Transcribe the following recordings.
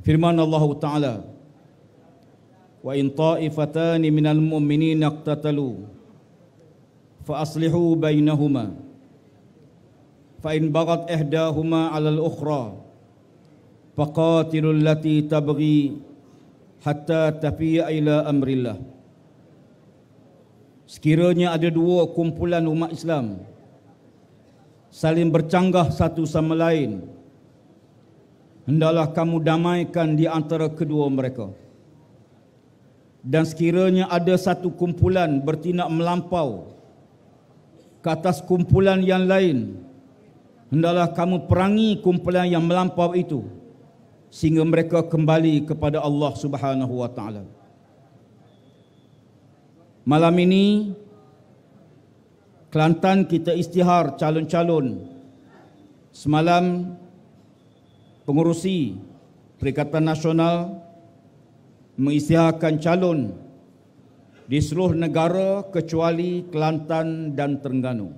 Firman Allah Taala Wa in ta'ifatani minal mu'minina iqtatalu fa aslihu bainahuma fa in baghat ihdahuma 'alal ukhra faqatilul lati tabghi hatta tafi'a ila amrillah Sekiranya ada dua kumpulan umat Islam saling bercanggah satu sama lain Hendalah kamu damaikan di antara kedua mereka. Dan sekiranya ada satu kumpulan bertindak melampau ke atas kumpulan yang lain, hendalah kamu perangi kumpulan yang melampau itu sehingga mereka kembali kepada Allah Subhanahu wa taala. Malam ini Kelantan kita istihar calon-calon semalam pengurusi Perikatan Nasional mengisytiharkan calon di seluruh negara kecuali Kelantan dan Terengganu.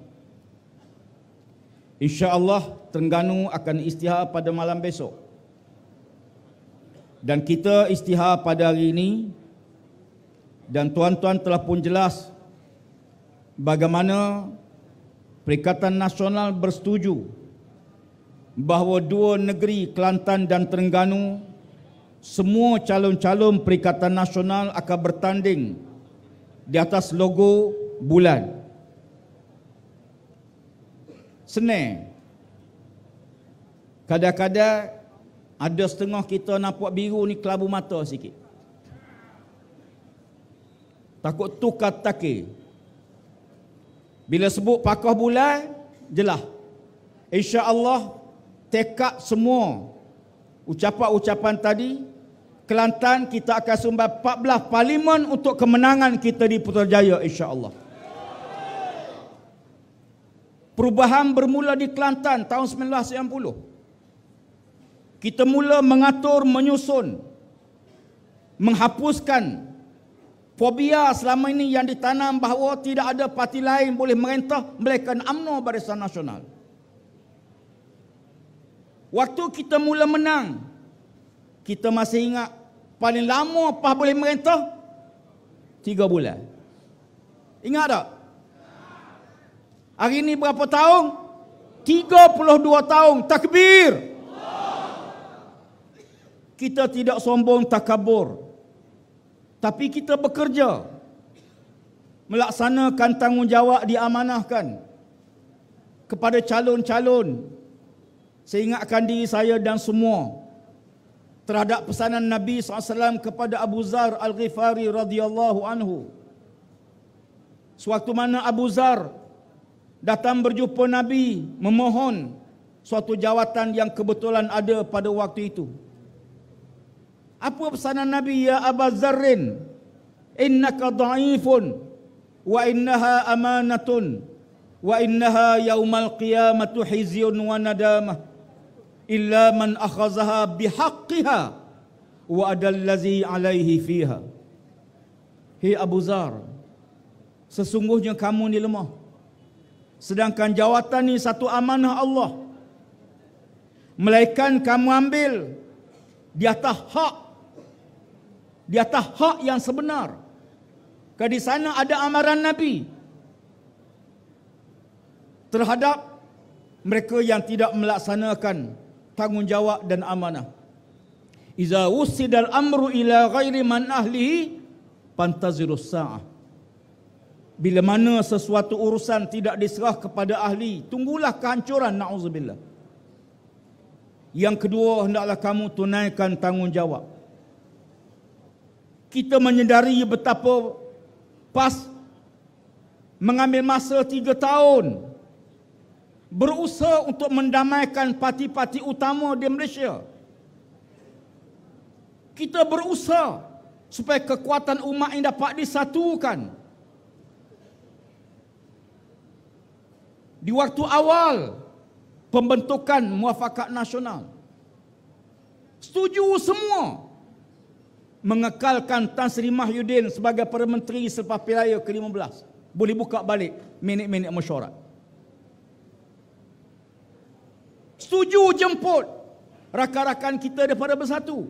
Insya Allah Terengganu akan istihar pada malam besok. Dan kita istihar pada hari ini dan tuan-tuan telah pun jelas bagaimana Perikatan Nasional bersetuju bahawa dua negeri Kelantan dan Terengganu semua calon-calon Perikatan Nasional akan bertanding di atas logo bulan. Senin. Kadang-kadang ada setengah kita nampak biru ni kelabu mata sikit. Takut tukar taki. Bila sebut pakah bulan, jelah. Insya Allah tekak semua ucapan-ucapan tadi Kelantan kita akan sumbat 14 parlimen untuk kemenangan kita di Putrajaya insya-Allah. Perubahan bermula di Kelantan tahun 1990. Kita mula mengatur, menyusun menghapuskan fobia selama ini yang ditanam bahawa tidak ada parti lain boleh merintah melainkan amno Barisan Nasional. Waktu kita mula menang, kita masih ingat paling lama apa boleh merintah? Tiga bulan. Ingat tak? Hari ini berapa tahun? 32 tahun. Takbir! Kita tidak sombong takabur. Tapi kita bekerja. Melaksanakan tanggungjawab diamanahkan. Kepada calon-calon saya ingatkan diri saya dan semua terhadap pesanan Nabi SAW kepada Abu Zar Al-Ghifari radhiyallahu anhu. Suatu mana Abu Zar datang berjumpa Nabi memohon suatu jawatan yang kebetulan ada pada waktu itu. Apa pesanan Nabi ya Abu Zarin? Innaka dha'ifun wa innaha amanatun wa innaha yaumal qiyamatu hizyun wa nadamah illa man akhazaha bihaqqiha wa adallazi alaihi fiha hi abu zar sesungguhnya kamu ni lemah sedangkan jawatan ni satu amanah Allah melainkan kamu ambil di atas hak di atas hak yang sebenar ke di sana ada amaran nabi terhadap mereka yang tidak melaksanakan tanggungjawab dan amanah. Iza usidal amru ila ghairi man ahli pantaziru sa'ah. Bila mana sesuatu urusan tidak diserah kepada ahli, tunggulah kehancuran na'udzubillah. Yang kedua, hendaklah kamu tunaikan tanggungjawab. Kita menyedari betapa pas mengambil masa tiga tahun berusaha untuk mendamaikan parti-parti utama di Malaysia. Kita berusaha supaya kekuatan umat ini dapat disatukan. Di waktu awal pembentukan muafakat nasional. Setuju semua mengekalkan Tan Sri Mahyudin sebagai Perdana Menteri selepas pilihan ke-15. Boleh buka balik minit-minit mesyuarat. setuju jemput rakan-rakan kita daripada bersatu.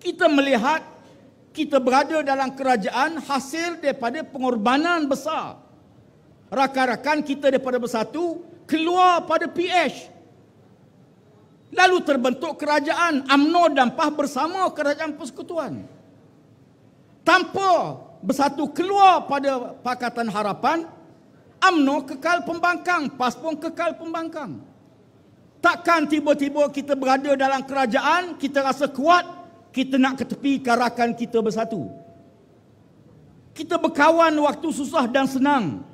Kita melihat kita berada dalam kerajaan hasil daripada pengorbanan besar. Rakan-rakan kita daripada bersatu keluar pada PH. Lalu terbentuk kerajaan UMNO dan PAH bersama kerajaan persekutuan. Tanpa bersatu keluar pada Pakatan Harapan, UMNO kekal pembangkang, PAS pun kekal pembangkang. Takkan tiba-tiba kita berada dalam kerajaan, kita rasa kuat, kita nak ketepi karakan kita bersatu. Kita berkawan waktu susah dan senang.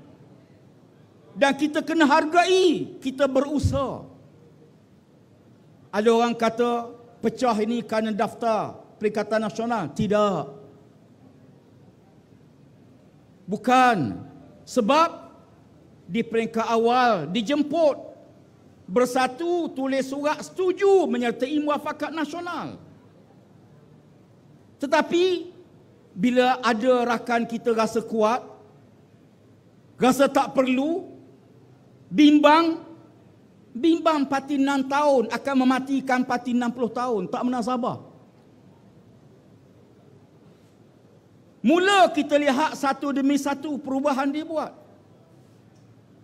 Dan kita kena hargai, kita berusaha. Ada orang kata, pecah ini kerana daftar Perikatan Nasional. Tidak. Bukan. Sebab di peringkat awal dijemput bersatu tulis surat setuju menyertai muafakat nasional. Tetapi bila ada rakan kita rasa kuat, rasa tak perlu, bimbang, bimbang parti 6 tahun akan mematikan parti 60 tahun, tak menasabah. Mula kita lihat satu demi satu perubahan dibuat.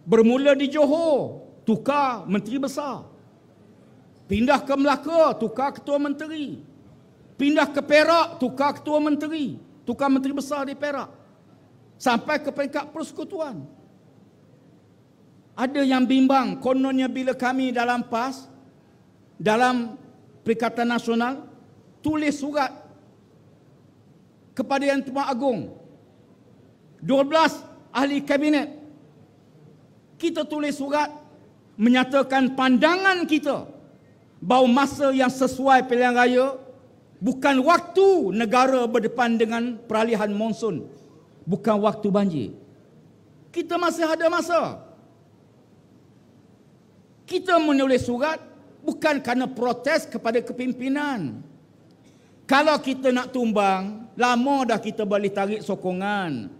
Bermula di Johor, tukar menteri besar. Pindah ke Melaka, tukar ketua menteri. Pindah ke Perak, tukar ketua menteri. Tukar menteri besar di Perak. Sampai ke peringkat persekutuan. Ada yang bimbang, kononnya bila kami dalam PAS, dalam Perikatan Nasional, tulis surat kepada Yang Tuan Agong. 12 ahli kabinet. Kita tulis surat menyatakan pandangan kita bahawa masa yang sesuai pilihan raya bukan waktu negara berdepan dengan peralihan monsun bukan waktu banjir kita masih ada masa kita menulis surat bukan kerana protes kepada kepimpinan kalau kita nak tumbang lama dah kita boleh tarik sokongan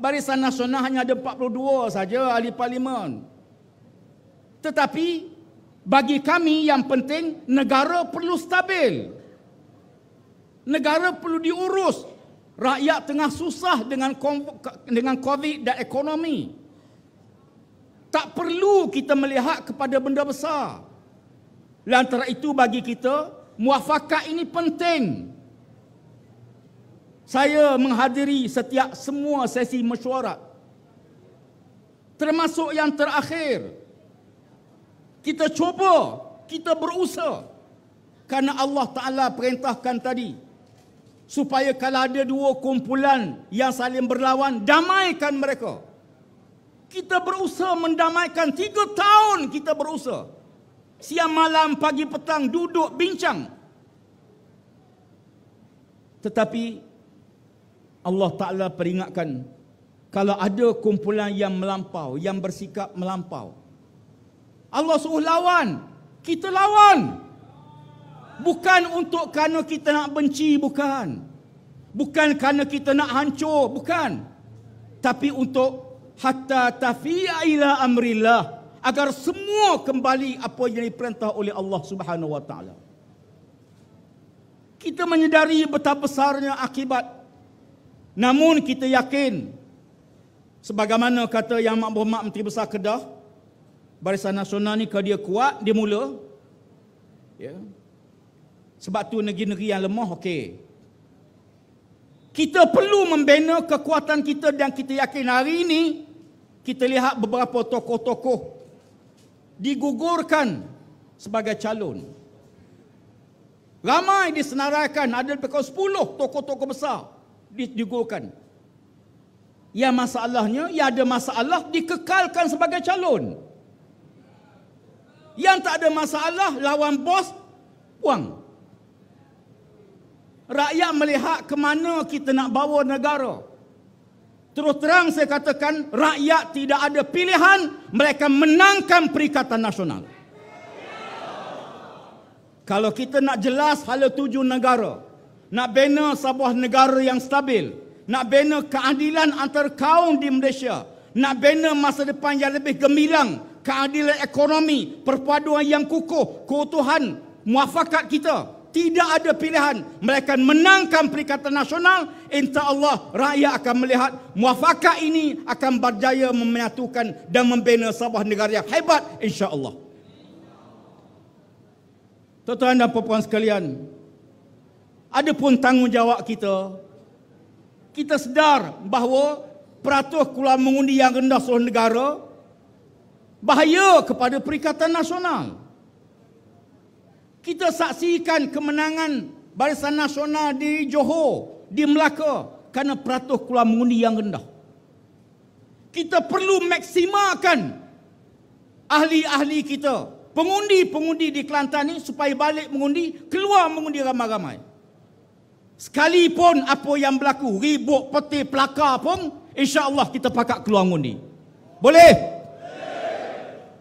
barisan nasional hanya ada 42 saja ahli parlimen tetapi bagi kami yang penting negara perlu stabil. Negara perlu diurus. Rakyat tengah susah dengan dengan COVID dan ekonomi. Tak perlu kita melihat kepada benda besar. Lantara itu bagi kita, muafakat ini penting. Saya menghadiri setiap semua sesi mesyuarat. Termasuk yang terakhir, kita cuba, kita berusaha. Karena Allah Ta'ala perintahkan tadi. Supaya kalau ada dua kumpulan yang saling berlawan, damaikan mereka. Kita berusaha mendamaikan. Tiga tahun kita berusaha. Siang malam, pagi petang, duduk, bincang. Tetapi Allah Ta'ala peringatkan kalau ada kumpulan yang melampau, yang bersikap melampau, Allah suruh lawan. Kita lawan. Bukan untuk kerana kita nak benci, bukan. Bukan kerana kita nak hancur, bukan. Tapi untuk hatta tafi'a ila amrillah agar semua kembali apa yang diperintah oleh Allah Subhanahu wa taala. Kita menyedari betapa besarnya akibat namun kita yakin sebagaimana kata Yang mak Hormat Menteri Besar Kedah Barisan Nasional ni kalau dia kuat, dia mula. Ya. Sebab tu negeri-negeri yang lemah, okey. Kita perlu membina kekuatan kita dan kita yakin hari ini kita lihat beberapa tokoh-tokoh digugurkan sebagai calon. Ramai disenaraikan, ada lebih kurang 10 tokoh-tokoh besar digugurkan. Yang masalahnya, yang ada masalah dikekalkan sebagai Calon. Yang tak ada masalah lawan bos wang. Rakyat melihat ke mana kita nak bawa negara Terus terang saya katakan Rakyat tidak ada pilihan Mereka menangkan perikatan nasional Kalau kita nak jelas hala tuju negara Nak bina sebuah negara yang stabil Nak bina keadilan antara kaum di Malaysia Nak bina masa depan yang lebih gemilang keadilan ekonomi, perpaduan yang kukuh, keutuhan muafakat kita. Tidak ada pilihan. Mereka menangkan perikatan nasional. Insya Allah rakyat akan melihat muafakat ini akan berjaya menyatukan dan membina sebuah negara yang hebat. Insya Allah. Tuan-tuan dan puan-puan sekalian. pun tanggungjawab kita. Kita sedar bahawa peratus kulam mengundi yang rendah seluruh Negara bahaya kepada Perikatan Nasional. Kita saksikan kemenangan Barisan Nasional di Johor, di Melaka kerana peratus keluar mengundi yang rendah. Kita perlu maksimalkan ahli-ahli kita, pengundi-pengundi di Kelantan ini supaya balik mengundi, keluar mengundi ramai-ramai. Sekalipun apa yang berlaku, ribut peti pelakar pun, insya Allah kita pakat keluar mengundi. Boleh? Boleh?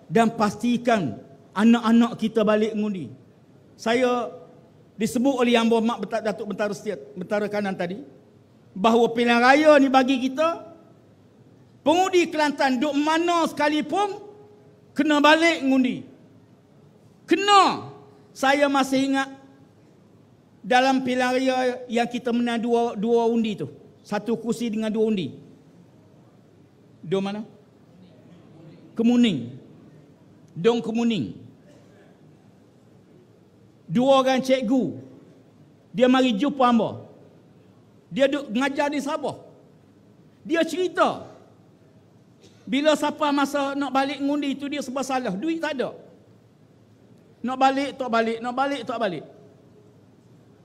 dan pastikan anak-anak kita balik mengundi. Saya disebut oleh Yang Berhormat mak Datuk Bentara Setiap, Bentara Kanan tadi, bahawa pilihan raya ni bagi kita, pengundi Kelantan duduk mana sekalipun, kena balik mengundi. Kena. Saya masih ingat dalam pilihan raya yang kita menang dua, dua undi tu. Satu kursi dengan dua undi. Dua mana? Kemuning. Kemuning. Dong Kemuning. Dua orang cikgu. Dia mari jumpa hamba. Dia duk mengajar di Sabah. Dia cerita. Bila siapa masa nak balik ngundi itu dia sebab salah. Duit tak ada. Nak balik tak balik. Nak balik tak balik.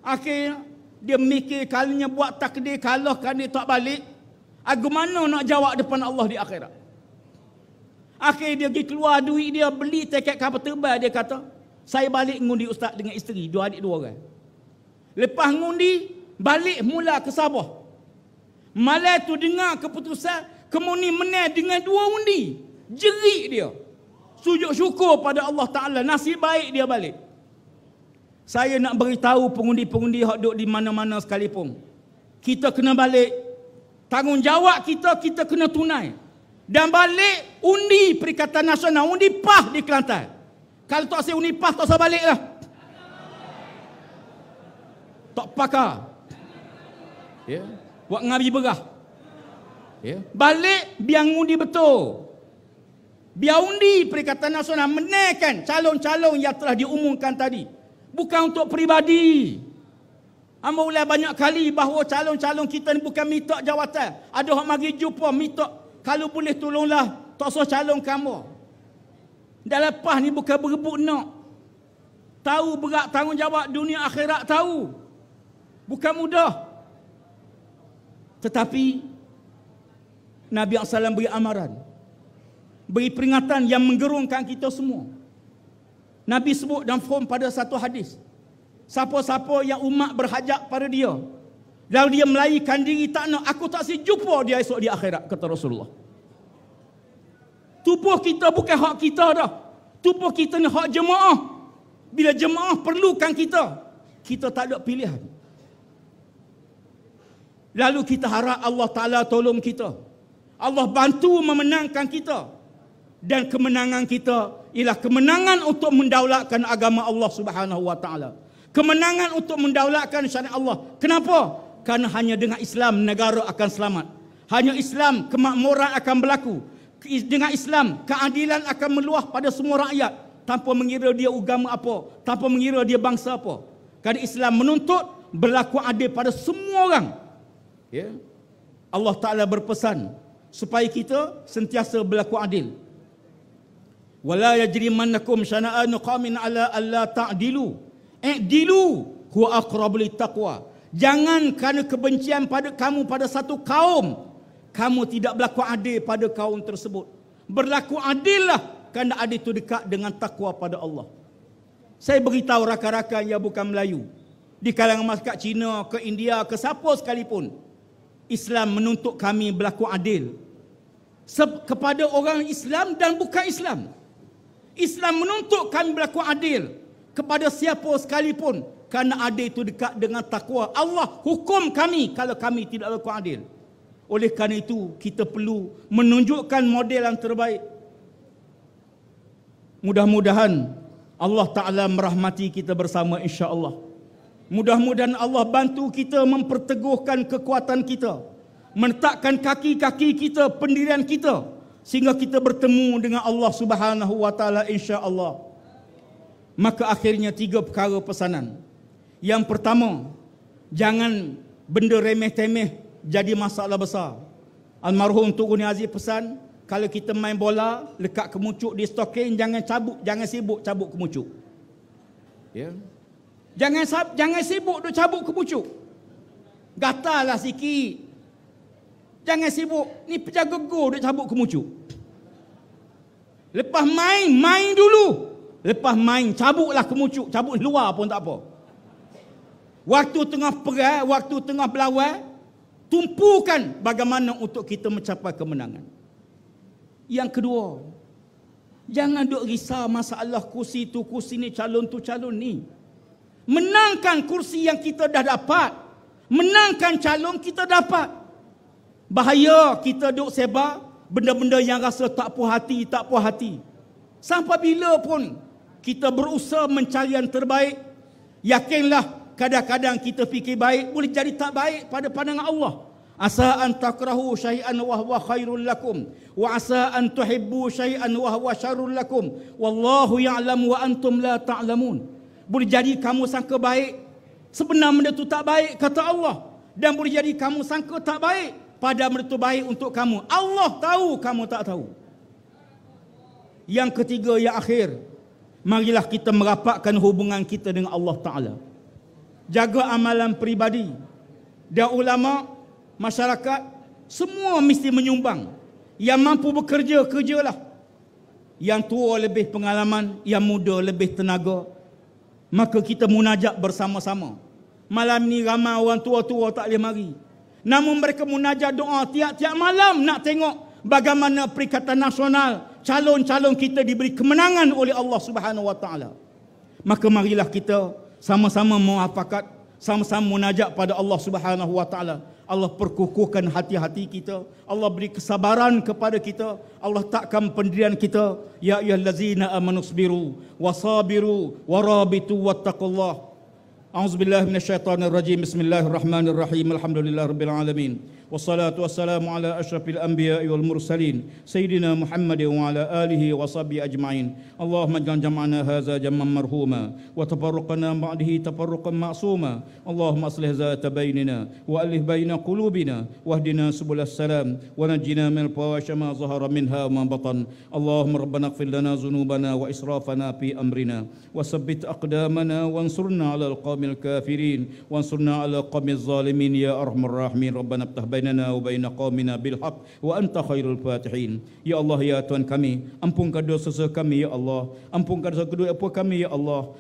Akhirnya dia mikir kalinya buat takdir kan dia tak balik. Aku mana nak jawab depan Allah di akhirat. Akhirnya dia pergi keluar duit dia beli tiket kapal terbang dia kata, saya balik ngundi ustaz dengan isteri, dua adik dua orang. Lepas ngundi, balik mula ke Sabah. Malai tu dengar keputusan, kemuni menang dengan dua undi. Jerik dia. Sujud syukur pada Allah Ta'ala. Nasib baik dia balik. Saya nak beritahu pengundi-pengundi yang duduk di mana-mana sekalipun. Kita kena balik. Tanggungjawab kita, kita kena tunai. Dan balik undi Perikatan Nasional, undi PAH di Kelantan. Kalau tak saya undi PAH, tak usah balik lah. Tak pakar. Ya. Yeah. Buat ngabi berah. Ya. Yeah. Balik biar undi betul. Biar undi Perikatan Nasional menekan calon-calon yang telah diumumkan tadi. Bukan untuk peribadi. Amba ulang banyak kali bahawa calon-calon kita ni bukan mitok jawatan. Ada orang mari jumpa mitok kalau boleh tolonglah tosoh calon kamu. Dah lepas ni bukan berebut nak. Tahu berat tanggungjawab dunia akhirat tahu. Bukan mudah. Tetapi Nabi SAW beri amaran. Beri peringatan yang menggerungkan kita semua. Nabi sebut dalam form pada satu hadis. Siapa-siapa yang umat berhajat pada dia. Lalu dia melayikan diri tak nak. Aku tak si jumpa dia esok di akhirat. Kata Rasulullah. Tubuh kita bukan hak kita dah. Tubuh kita ni hak jemaah. Bila jemaah perlukan kita. Kita tak ada pilihan. Lalu kita harap Allah Ta'ala tolong kita. Allah bantu memenangkan kita. Dan kemenangan kita ialah kemenangan untuk mendaulatkan agama Allah Subhanahu Wa Ta'ala. Kemenangan untuk mendaulatkan syariat Allah. Kenapa? Karena hanya dengan Islam negara akan selamat. Hanya Islam kemakmuran akan berlaku. Dengan Islam keadilan akan meluah pada semua rakyat tanpa mengira dia agama apa, tanpa mengira dia bangsa apa. Karena Islam menuntut berlaku adil pada semua orang. Ya. Allah Taala berpesan supaya kita sentiasa berlaku adil. Wala yajrimannakum shana'anu qawmin ala alla ta'dilu. Eh dilu huwa aqrabu littaqwa. taqwa Jangan kerana kebencian pada kamu pada satu kaum kamu tidak berlaku adil pada kaum tersebut. Berlaku adillah kerana adil itu dekat dengan takwa pada Allah. Saya beritahu rakan-rakan yang bukan Melayu di kalangan masyarakat Cina ke India ke siapa sekalipun Islam menuntut kami berlaku adil kepada orang Islam dan bukan Islam. Islam menuntut kami berlaku adil kepada siapa sekalipun kerana adil itu dekat dengan takwa. Allah hukum kami kalau kami tidak lakukan adil. Oleh kerana itu, kita perlu menunjukkan model yang terbaik. Mudah-mudahan Allah Ta'ala merahmati kita bersama insya Allah. Mudah-mudahan Allah bantu kita memperteguhkan kekuatan kita. Menetapkan kaki-kaki kita, pendirian kita. Sehingga kita bertemu dengan Allah Subhanahu Wa insya Allah. Maka akhirnya tiga perkara Pesanan. Yang pertama, jangan benda remeh-temeh jadi masalah besar. Almarhum Tok Guni Aziz pesan, kalau kita main bola, lekat kemucuk di stoking, jangan cabut, jangan sibuk cabut kemucuk. Ya. Yeah. Jangan jangan sibuk duk cabut Gatal lah sikit. Jangan sibuk. Ni penjaga gol duk cabut kemucuk. Lepas main, main dulu. Lepas main, cabutlah kemucuk. Cabut luar pun tak apa. Waktu tengah perang, waktu tengah berlawan, tumpukan bagaimana untuk kita mencapai kemenangan. Yang kedua, jangan duk risau masalah kursi tu, kursi ni, calon tu, calon ni. Menangkan kursi yang kita dah dapat. Menangkan calon kita dapat. Bahaya kita duk sebar benda-benda yang rasa tak puas hati, tak puas hati. Sampai bila pun kita berusaha mencari yang terbaik, yakinlah kadang-kadang kita fikir baik boleh jadi tak baik pada pandangan Allah asa an takrahu shay'an wa huwa khairul lakum wa asa an tuhibbu shay'an wa huwa syarrul lakum wallahu ya'lam wa antum la ta'lamun boleh jadi kamu sangka baik sebenarnya benda itu tak baik kata Allah dan boleh jadi kamu sangka tak baik pada benda itu baik untuk kamu Allah tahu kamu tak tahu yang ketiga yang akhir marilah kita merapatkan hubungan kita dengan Allah taala jaga amalan peribadi dan ulama masyarakat semua mesti menyumbang yang mampu bekerja kerjalah yang tua lebih pengalaman yang muda lebih tenaga maka kita munajat bersama-sama malam ni ramai orang tua-tua tak boleh mari namun mereka munajat doa tiap-tiap malam nak tengok bagaimana perikatan nasional calon-calon kita diberi kemenangan oleh Allah Subhanahu Wa Taala maka marilah kita sama-sama mau muafakat, sama-sama munajat pada Allah Subhanahu Wa Taala. Allah perkukuhkan hati-hati kita, Allah beri kesabaran kepada kita, Allah takkan pendirian kita. Ya ayyuhallazina amanu sabiru wasabiru warabitu wattaqullah. A'udzu billahi minasyaitonir rajim. Bismillahirrahmanirrahim. alamin. والصلاة والسلام على أشرف الأنبياء والمرسلين سيدنا محمد وعلى آله وصحبه أجمعين اللهم اجعل جمعنا هذا جمعا مرحوما وتفرقنا بعده تفرقا معصوما اللهم أصلح ذات بيننا وألف بين قلوبنا واهدنا سبل السلام ونجنا من الفواحش ما ظهر منها وما بطن اللهم ربنا اغفر لنا ذنوبنا وإسرافنا في أمرنا وثبت أقدامنا وانصرنا على القوم الكافرين وانصرنا على القوم الظالمين يا أرحم الراحمين ربنا افتح بيننا bainana wa baina qaumina bil haqq wa anta khairul fatihin. Ya Allah ya Tuhan kami, ampunkan dosa-dosa kami ya Allah. Ampunkan dosa kedua apa kami ya Allah.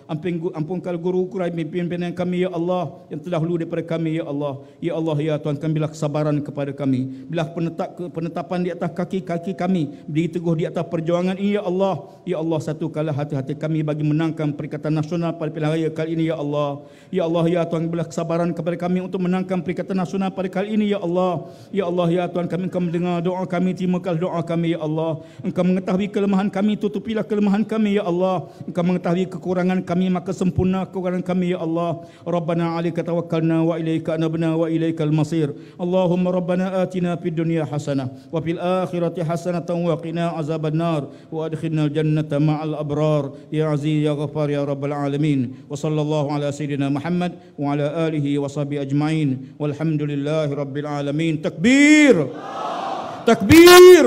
Ampunkan guru guru pimpinan kami ya Allah yang telah terdahulu daripada kami ya Allah. Ya Allah ya Tuhan kami bila kesabaran kepada kami, bila penetap penetapan di atas kaki-kaki kami, berdiri teguh di atas perjuangan ini ya Allah. Ya Allah satu kali hati-hati kami bagi menangkan perikatan nasional pada pilihan raya kali ini ya Allah. Ya Allah ya Tuhan bila kesabaran kepada kami untuk menangkan perikatan nasional pada kali ini ya Allah. Allah. Ya Allah, ya Tuhan kami, kami dengar doa kami, terimakan doa kami, ya Allah. Engkau mengetahui kelemahan kami, tutupilah kelemahan kami, ya Allah. Engkau mengetahui kekurangan kami, maka sempurna kekurangan kami, ya Allah. Rabbana alika tawakkalna wa ilaika anabna wa ilaika al-masir. Allahumma Rabbana atina fi dunia hasanah wa fil akhirati hasanatan wa qina azaban nar wa adkhilna al-jannata ma'al abrar. Ya Aziz, ya Ghafar, ya Rabbal Alamin. Wa sallallahu ala sayyidina Muhammad wa ala alihi wa sahbihi ajma'in. Walhamdulillahi rabbil alamin. العالمين تكبير تكبير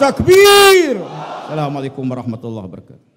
تكبير السلام عليكم ورحمة الله وبركاته